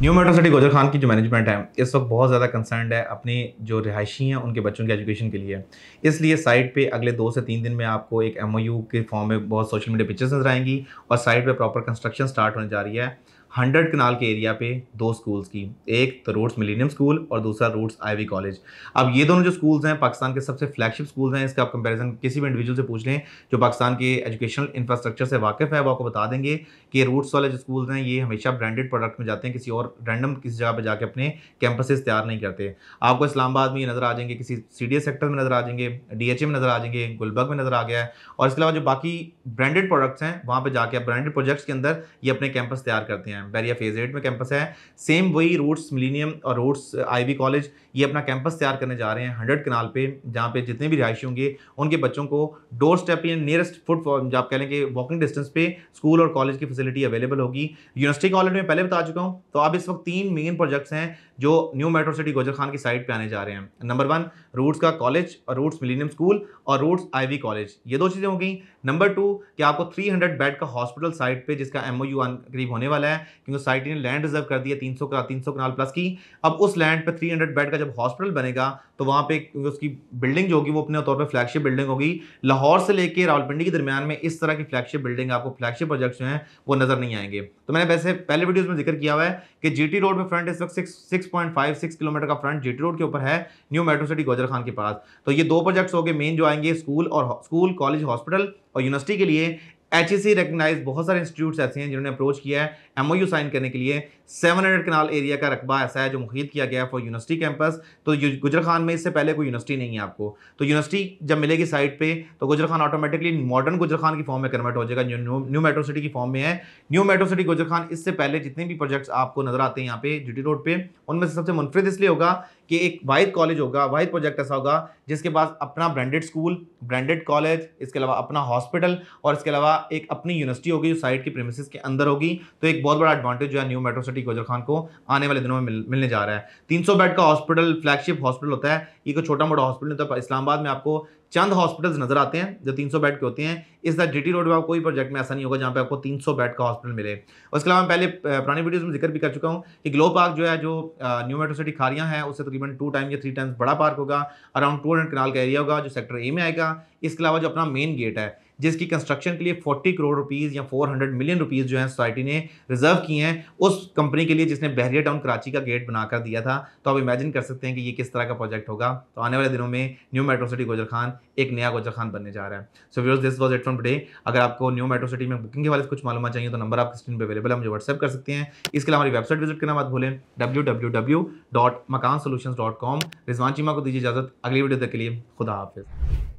new metro city Gujar Khan की जो management है इस वक्त बहुत ज़्यादा कंसर्न है अपने जो रिहायशी हैं उनके बच्चों के एजुकेशन के लिए इसलिए साइट पे अगले दो से तीन दिन में आपको एक एम के फॉर्म में बहुत सोशल मीडिया पिक्चर्स नजर आएंगी और साइट पर प्रॉपर कंस्ट्रक्शन स्टार्ट होने जा रही है हंड्रेड कनाल के एरिया पे दो स्कूल्स की एक तो रोड्स मिलीनियम स्कूल और दूसरा रोड्स आईवी कॉलेज अब ये दोनों जो स्कूल्स हैं पाकिस्तान के सबसे फ्लैगशिप स्कूल्स हैं इसका आप कंपैरिजन किसी भी इंडिविजुअल से पूछ लें जो पाकिस्तान के एजुकेशनल इंफ्रास्ट्रक्चर से वाकिफ है वो आपको बता देंगे कि रूट्स वाले जो स्कूल्स हैं ये हमेशा ब्रांडेड प्रोडक्ट में जाते हैं किसी और रैंडम किसी जगह पर जाकर अपने कैंपसेस तैयार नहीं करते आपको इस्लामाबाद में ये नज़र आ जाएंगे किसी सी सेक्टर में नज़र आ जाएंगे डी में नज़र आ जाएंगे गुलबर्ग में नज़र आ गया है और इसके अलावा जो बाकी ब्रांडेड प्रोडक्ट्स हैं वहाँ पर जाकर ब्रांडेड प्रोजेक्ट्स के अंदर ये अपने कैंपस तैयार करते हैं हैं बैरिया फेज एट में कैंपस है सेम वही रोड्स मिलीनियम और रोड्स आईवी कॉलेज ये अपना कैंपस तैयार करने जा रहे हैं हंड्रेड कनाल पे जहाँ पे जितने भी रिहायशी होंगे उनके बच्चों को डोर स्टेप या नियरेस्ट फुट आप कह लेंगे वॉकिंग डिस्टेंस पे स्कूल और कॉलेज की फैसिलिटी अवेलेबल होगी यूनिवर्सिटी कॉलेज में पहले बता चुका हूँ तो अब इस वक्त तीन मेन प्रोजेक्ट्स हैं जो new metro city Gujar Khan की साइड पर आने जा रहे हैं नंबर वन रूट्स का कॉलेज और रूट्स मिलीनियम स्कूल और रूट्स आईवी कॉलेज ये दो चीज़ें हो गई नंबर टू कि आपको 300 बेड का हॉस्पिटल साइट पे जिसका एमओयू करीब होने वाला है क्योंकि सोसाइटी ने लैंड रिजर्व कर दिया तीन सौ तीन सौ कनाल प्लस की अब उस लैंड पर थ्री हंड्रेड बेड का जब हॉस्पिटल बनेगा तो वहाँ पर उसकी बिल्डिंग जो होगी वो अपने तौर पर फ्लैगशिप बिल्डिंग होगी लाहौर से लेकर रावलपिंडी के दरमियान में इस तरह की फ्लैगशिप बिल्डिंग आपको फ्लैगशिप प्रोजेक्ट्स जो हैं वो नजर नहीं आएंगे तो मैंने वैसे पहले वीडियोज में जिक्र किया हुआ है कि जीटी रोड पर फ्रंट इस वक्त six six point five six kilometre का फ्रंट जीटी रोड के ऊपर है new metro city Gujar Khan के पास तो ये दो प्रोजेक्ट्स हो गए मेन जो आएंगे स्कूल और स्कूल कॉलेज हॉस्पिटल और यूनिवर्सिटी के लिए एच ई रिकगनाइज बहुत सारे इंस्टीट्यूट्स ऐसे हैं जिन्होंने अप्रोच किया है एम ओ यू साइन करने के लिए सेवन हंड्रेड कनाल एरिया का रकबा ऐसा है जो मुहित किया गया है फॉर यूनिवर्सिटी कैंपस तो गुजर खान में इससे पहले कोई यूनिवर्सिटी नहीं है आपको तो यूनिवर्सिटी जब मिलेगी साइट पे तो गुजर खान ऑटोमेटिकली मॉडर्न गुजर खान की फॉर्म में कन्वर्ट हो जाएगा न्यू मेट्रो सिटी की फॉर्म में है न्यू मेट्रो सिटी गुजर खान इससे पहले जितने भी प्रोजेक्ट्स आपको नजर आते हैं यहाँ पे जूटी रोड पर उनमें से सबसे मुनफरद इसलिए होगा कि एक वाहिद कॉलेज होगा वाहिद प्रोजेक्ट ऐसा होगा जिसके पास अपना ब्रांडेड स्कूल ब्रांडेड कॉलेज इसके अलावा अपना हॉस्पिटल और इसके अलावा एक अपनी यूनिवर्सिटी होगी जो साइड की प्रेमिस के अंदर होगी तो एक बहुत बड़ा एडवांटेज जो है new metro city Gujar Khan को आने वाले दिनों में मिल, मिलने जा रहा है तीन बेड का हॉस्पिटल फ्लैगशिप हॉस्पिटल होता है ये कोई छोटा मोटा हॉस्पिटल होता है इस्लामाबाद में आपको चंद हॉस्पिटल्स नजर आते हैं जो 300 बेड के होते हैं इस तरह जीटी रोड में कोई प्रोजेक्ट में ऐसा नहीं होगा जहाँ पे आपको 300 बेड का हॉस्पिटल मिले उसके अलावा मैं पहले पुरानी वीडियोस में जिक्र भी कर चुका हूँ कि ग्लो पार्क जो है जो न्यू मेट्रो सिटी खारियाँ हैं उससे तकरीबन टू टाइम या थ्री टाइम्स बड़ा पार्क होगा अराउंड टू हंड्रेड कनाल का एरिया होगा जो सेक्टर ए में आएगा इसके अलावा जो अपना मेन गेट है जिसकी कंस्ट्रक्शन के लिए 40 करोड़ रुपीज़ या 400 मिलियन रुपीज़ जो है सोसाइटी ने रिजर्व किए हैं उस कंपनी के लिए जिसने बहरिया टाउन कराची का गेट बनाकर दिया था तो आप इमेजिन कर सकते हैं कि ये किस तरह का प्रोजेक्ट होगा तो आने वाले दिनों में new metro city Gujar Khan एक नया गोजर खान बनने जा रहा है so views this was it from today अगर आपको न्यू मेट्रो सिटी में बुकिंग के वाले कुछ मालूम चाहिए तो नंबर आपकी स्क्रीन पर अवेलेबल है मुझे व्हाट्सअप कर सकते हैं इसके लिए हमारी वेबसाइट विजिट करना बात भूलें W W W dot Makaan dot com Rizwan Cheema को दीजिए इजाजत अगली वीडियो तक के लिए खुदा हाफिज़